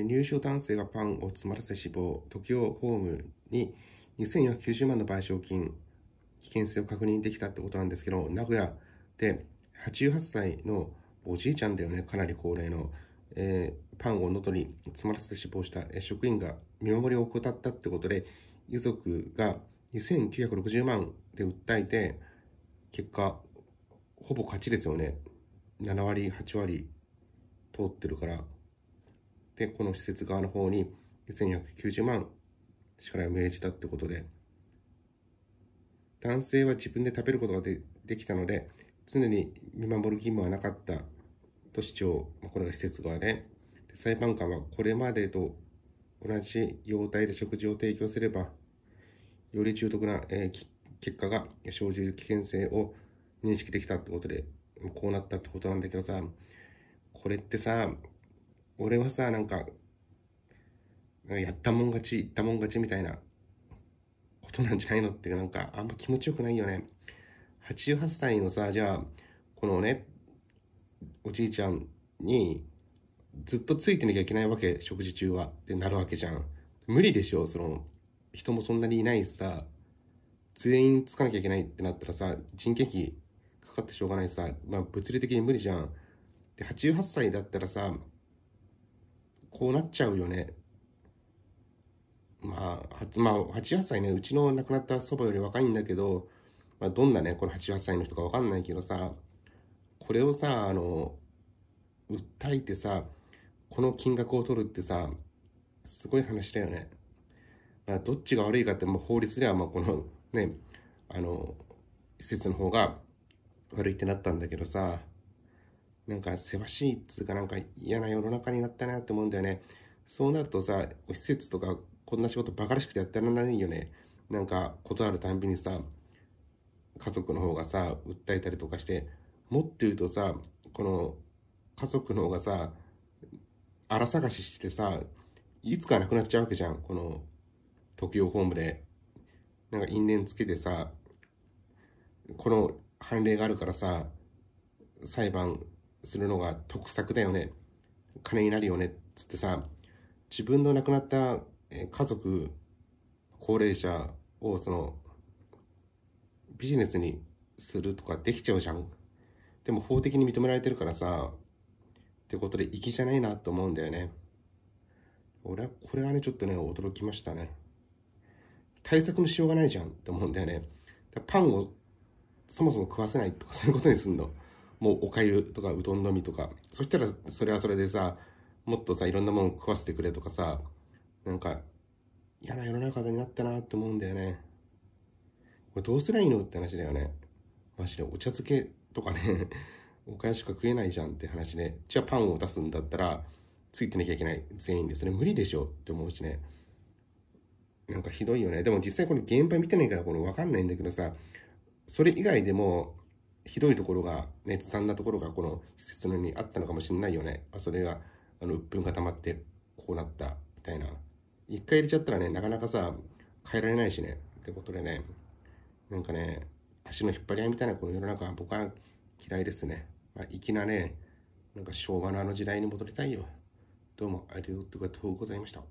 入所男性がパンを詰まらせ死亡、時をホームに2490万の賠償金、危険性を確認できたってことなんですけど、名古屋で88歳のおじいちゃんだよね、かなり高齢の、えー、パンを喉に詰まらせて死亡した職員が見守りを怠ったってことで、遺族が2960万で訴えて、結果、ほぼ勝ちですよね。7割、8割通ってるから。で、この施設側の方に1290万支払いを命じたってことで、男性は自分で食べることがでできたので、常に見守る義務はなかったと主張、これが施設側で、で裁判官はこれまでと同じ容態で食事を提供すれば、より重篤な、えー、結果が生じる危険性を認識できたってことで、こうなったってことなんだけどさ、これってさ、俺はさ、なんか、やったもん勝ち、言ったもん勝ちみたいなことなんじゃないのって、なんか、あんま気持ちよくないよね。88歳のさ、じゃあ、このね、おじいちゃんに、ずっとついてなきゃいけないわけ、食事中は。ってなるわけじゃん。無理でしょ、その、人もそんなにいないしさ、全員つかなきゃいけないってなったらさ、人件費かかってしょうがないさ、まあ物理的に無理じゃん。で、88歳だったらさ、こうなっちゃうよね。まあ、まあ、88歳ね、うちの亡くなった祖母より若いんだけど、まあ、どんなね、この88歳の人かわかんないけどさ、これをさ、あの、訴えてさ、この金額を取るってさ、すごい話だよね。まあ、どっちが悪いかって、もう法律では、まあ、このね、あの、施設の方が悪いってなったんだけどさ、なんかせわしいっつうかなんか嫌な世の中になったなって思うんだよね。そうなるとさ、施設とかこんな仕事バカらしくてやってられないよね。なんか断るたんびにさ、家族の方がさ、訴えたりとかして、もっと言うとさ、この家族の方がさ、荒探ししてさ、いつかなくなっちゃうわけじゃん。この、時用ホームで。なんか因縁つけてさ、この判例があるからさ、裁判するのが得策だよね金になるよねつってさ自分の亡くなった家族高齢者をそのビジネスにするとかできちゃうじゃんでも法的に認められてるからさってことで粋じゃないなと思うんだよね俺はこれはねちょっとね驚きましたね対策のしようがないじゃんって思うんだよねパンをそもそも食わせないとかそういうことにすんのもうおかゆとかうどんのみとかそしたらそれはそれでさもっとさいろんなもの食わせてくれとかさなんか嫌な世の中になったなって思うんだよねこれどうすりゃいいのって話だよねマジでお茶漬けとかね おかゆしか食えないじゃんって話で、ね、じゃあパンを出すんだったらついてなきゃいけない全員ですね無理でしょって思うしねなんかひどいよねでも実際この現場見てないからこの分かんないんだけどさそれ以外でもひどいところが、ね、つさんなところがこの施設のにあったのかもしれないよね。あそれが、あの、ぷんが溜まって、こうなった、みたいな。一回入れちゃったらね、なかなかさ、変えられないしね。ってことでね、なんかね、足の引っ張り合いみたいなこの世の中は僕は嫌いですね。まあ、粋なね、なんか昭和のあの時代に戻りたいよ。どうもありがとうございました。